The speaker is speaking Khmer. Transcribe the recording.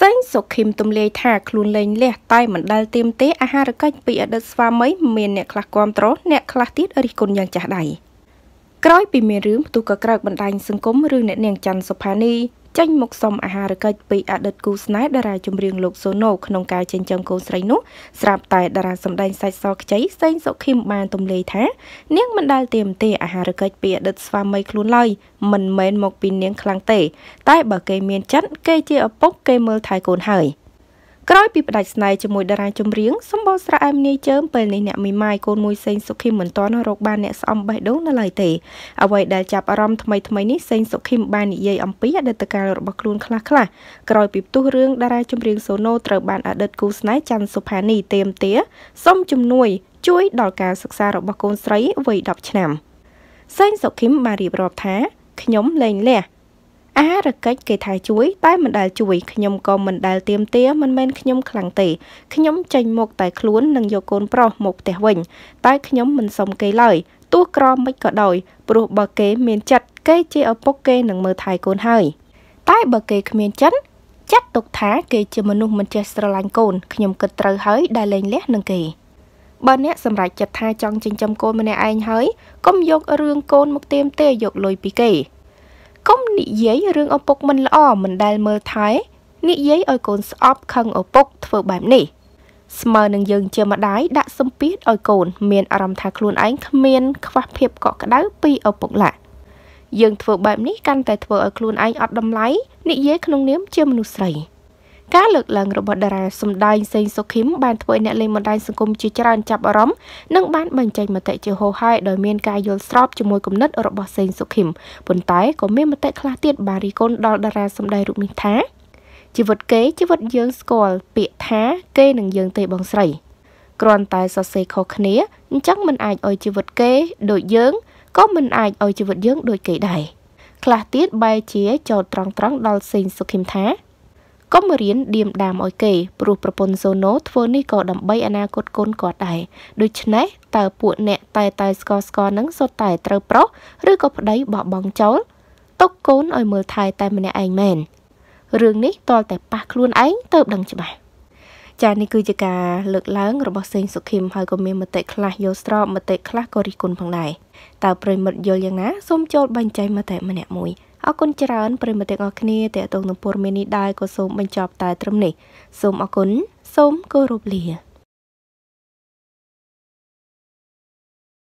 សេងសុខឹមទំលាយថាខ្លួនលែងលះតែមិនដែលទៀមទេអាហារកិច្ចពីអតីតស្វាមីមានអ្នកខ្លះគ្រប់គ្រងអ្នកខ្លះទៀតរិះគន់យ៉ាងចាស់ដៃក្រោយពីមានរឿងផ្ទុះក៏ក្រើកបណ្ដាញសង្គមរឿងអ្នកនាងច័ន្ទសុផានីចេញមកសុំអាហារកិច្ចពីអតីតគូស្នេហ៍តារាចម្រៀងលោកសូណូក្នុងការចិញ្ចឹមកូនស្រីនោះស្រាប់តែតារាសម្ដែងសាច់សខ្ចីសេងសុខីមបានទម្លាយថានាងមិនដែលទៀមទេអាហារកិច្ចពីអតីតស្វាមីខ្លួនឡើយមិនមែនមក ពីនាងខ្លាំងទេ តែបើគេមានចិត្តគេជាឪពុកគេមើលថែកូនហើយក្រោយពីផ្ដាច់ស្នេហ៍ជាមួយតារាចម្រៀងសម្បោស្រៈអែមនីជើមពេលនេះអ្នកមីម៉ាយកូនមួយសេងសុខីមិនទាន់រកបានអ្នកស្អំបេះដូងនៅឡើយទេអ្វីដែលចាប់អារម្មណ៍ថ្មីថ្មីនេះសេងសុខីបាននិយាយអំពីអតីតកាលរបស់ខ្លួនខ្លះខ្លះក្រោយពីផ្ទុះរឿងតារាចម្រៀងសូណូត្រូវបានអតីតគូស្នេហ៍ច័ន្ទសុផានីទៀមទាសុំជំនួយជួយដល់ការសិក្សារបស់កូនស្រីវ័យ10ឆ្នាំ សេងសុខីបានរៀបរាប់ថាខ្ញុំលែងលះអារកិច្ចគេថាជួយតែមិនដែលជួយខ្ញុំក៏មិនដែលទៀមទាមិនមែនខ្ញុំខ្លាំងទេខ្ញុំចេញមកតែខ្លួននឹងយកកូនប្រុសមកផ្ទះវិញតែខ្ញុំមិនសុំគេឡើយទោះក្រមិនក៏ដោយ ព្រោះបើគេមានចិត្តគេជាឪពុកគេនឹងមើលថែកូនហើយតែបើគេគ្មានចិត្តចាត់ទុកថាគេជាមនុស្សមិនចេះស្រឡាញ់កូនខ្ញុំគិតត្រូវហើយដែលលែងលះនឹងគេបើអ្នកសម្រេចចិត្តថាចង់ចិញ្ចឹមកូនម្នាក់ឯងហើយកុំយករឿងកូនមកទាមទារយកលុយពីគេនិយាយរឿងឪពុកមិនល្អមិនដែលមើលថែនិយាយឲ្យកូនស្អប់ខឹងឪពុកធ្វើបែបនេះស្មើនឹងយើងជាម្ដាយដាក់សម្ពាធឲ្យកូនមានអារម្មណ៍ថាខ្លួនឯងគ្មានខ្វះភាពកក់ក្ដៅពីឪពុកឡាយើងធ្វើបែបនេះកាន់តែធ្វើឲ្យខ្លួនឯងអត់តម្លៃនិយាយក្នុងនាមជាមនុស្សស្រីការលើកឡើងរបស់តារាសម្ដែងសេងសុខឹមបានធ្វើឲ្យអ្នកលេងបណ្ដាញសង្គមជាច្រើនចាប់អារម្មណ៍និងបានបញ្ចេញមតិជាហោហែដោយមានការយល់ស្របជាមួយគំនិតរបស់សេងសុខឹមប៉ុន្តែក៏មានមតិខ្លះទៀតបានរិះគន់ដល់តារាសម្ដែងរូបនេះថាជីវិតគេជីវិតយើងស្គាល់ពាក្យថាគេនឹងយើងទេបងស្រីគ្រាន់តែសរសេរខុសគ្នាអញ្ចឹងមិនអាចឲ្យជីវិតគេដូចយើងក៏មិនអាចឲ្យជីវិតយើងដូចគេដែរខ្លះទៀតបែរជាចោទត្រង់ត្រង់ដល់សេងសុខឹមថាកុំរៀនឌៀមដាមឲ្យគេព្រោះប្រពន្ធសូណូធ្វើនេះក៏ដើម្បីអនាគតកូនគាត់ដែរដូច្នេះតើពួកអ្នកតែតែស្កស្កនឹងសុទ្ធតែត្រូវប្រុសឬក៏ប្តីបោះបង់ចោលទុកកូនឲ្យមើលថែតែម្នាក់ឯងមែនរឿងនេះ តល តែប៉ះខ្លួនឯងទៅដឹងច្បាស់ចានេះគឺជាការលើកឡើងរបស់សេងសុខឹមហើយក៏មានមតិខ្លះយល់ស្របមតិខ្លះក៏រិះគន់ផងដែរតើប្រិមិត្តយល់យ៉ាងណាសូមចូលបញ្ចេញមតិម្នាក់មួយ។អរគុណច្រើនប្រិមត្តទាំងអស់គ្នាតេតងនឹងព័ត៌មាននេះដែរក៏សូមបញ្ចប់តែត្រឹមនេះសូមអរគុណសូមគោរពលា